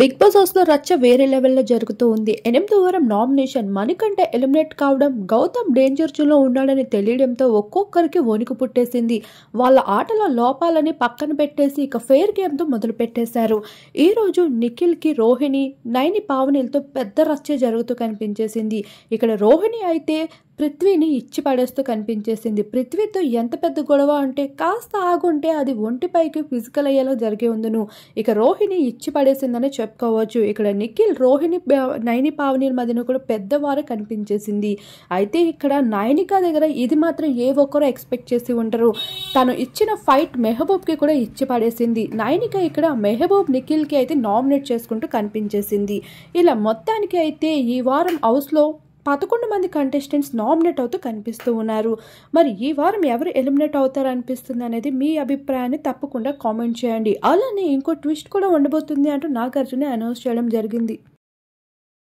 big boss లో రచ్చ వేరే లెవెల్లో జరుగుతూ ఉంది ఎనిమిది వారం నామినేషన్ మణికంఠ ఎలిమినేట్ కావడం గౌతమ్ డేంజర్ జోన్లో ఉన్నాడని తెలియడంతో ఒక్కొక్కరికి వణుకు పుట్టేసింది వాళ్ళ ఆటలో లోపాలని పక్కన పెట్టేసి ఇక ఫెయిర్ గేమ్తో మొదలు పెట్టేశారు ఈరోజు నిఖిల్కి రోహిణి నైని పావనిలతో పెద్ద రచ్చ జరుగుతూ కనిపించేసింది ఇక్కడ రోహిణి అయితే పృథ్వీని ఇచ్చి పడేస్తూ కనిపించేసింది పృథ్వీతో ఎంత పెద్ద గొడవ అంటే కాస్త ఆగుంటే అది ఒంటిపైకి ఫిజికల్ అయ్యేలా జరిగే ఉందను ఇక రోహిణి ఇచ్చి పడేసిందని చెప్పుకోవచ్చు ఇక్కడ నిఖిల్ రోహిణి నయని పావని మధ్యన కూడా పెద్దవారు కనిపించేసింది అయితే ఇక్కడ నయనిక దగ్గర ఇది మాత్రం ఏ ఒక్కరో ఎక్స్పెక్ట్ చేసి ఉంటారు తను ఇచ్చిన ఫైట్ మెహబూబ్కి కూడా ఇచ్చి పడేసింది నయనిక ఇక్కడ మెహబూబ్ నిఖిల్కి అయితే నామినేట్ చేసుకుంటూ కనిపించేసింది ఇలా మొత్తానికి అయితే ఈ వారం హౌస్లో పదకొండు మంది కంటెస్టెంట్స్ నామినేట్ అవుతూ కనిపిస్తూ ఉన్నారు మరి ఈ వారం ఎవరు ఎలిమినేట్ అవుతారు అనిపిస్తుంది అనేది మీ అభిప్రాయాన్ని తప్పకుండా కామెంట్ చేయండి అలానే ఇంకో ట్విస్ట్ కూడా ఉండబోతుంది అంటూ నాగార్జున అనౌన్స్ చేయడం జరిగింది